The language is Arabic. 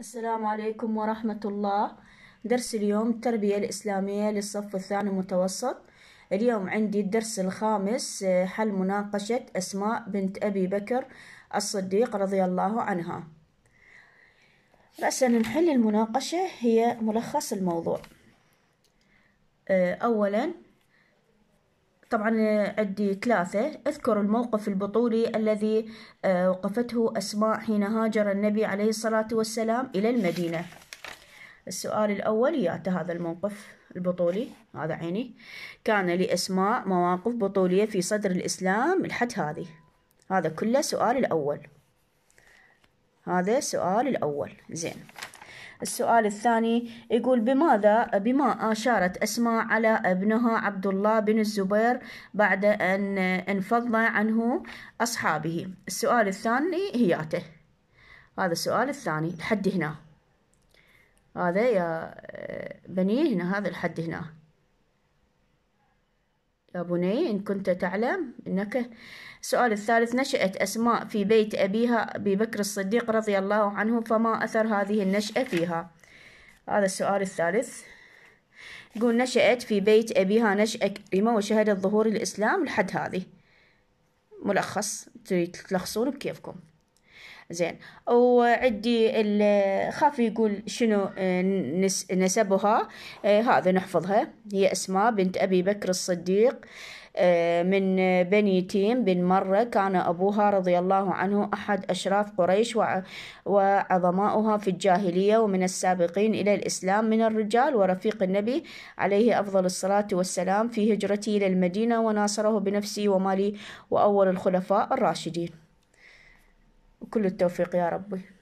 السلام عليكم ورحمة الله درس اليوم التربية الإسلامية للصف الثاني المتوسط اليوم عندي الدرس الخامس حل مناقشة أسماء بنت أبي بكر الصديق رضي الله عنها رأسا نحل المناقشة هي ملخص الموضوع أولا طبعا عندي ثلاثة اذكر الموقف البطولي الذي آه، وقفته أسماء حين هاجر النبي عليه الصلاة والسلام إلى المدينة السؤال الأول يأتي هذا الموقف البطولي هذا عيني كان لأسماء مواقف بطولية في صدر الإسلام لحد هذه هذا كله سؤال الأول هذا السؤال الأول زين السؤال الثاني يقول بماذا بما أشارت أسماء على ابنها عبد الله بن الزبير بعد أن انفض عنه أصحابه السؤال الثاني هياته هذا السؤال الثاني الحد هنا هذا يا آه، بني هنا هذا الحد هنا يا بني إن كنت تعلم إنك السؤال الثالث نشأت أسماء في بيت أبيها أبي بكر الصديق رضي الله عنه فما أثر هذه النشأة فيها هذا السؤال الثالث يقول نشأت في بيت أبيها نشأة كريمة وشهدت ظهور الإسلام لحد هذه ملخص تلخصون بكيفكم زين وعدي خاف يقول شنو آه، نسبها آه، هذا نحفظها هي أسماء بنت أبي بكر الصديق آه، من بني تيم بن مرة كان أبوها رضي الله عنه أحد أشراف قريش وعظمائها في الجاهلية ومن السابقين إلى الإسلام من الرجال ورفيق النبي عليه أفضل الصلاة والسلام في هجرته إلى المدينة وناصره بنفسه ومالي وأول الخلفاء الراشدين وكل التوفيق يا ربي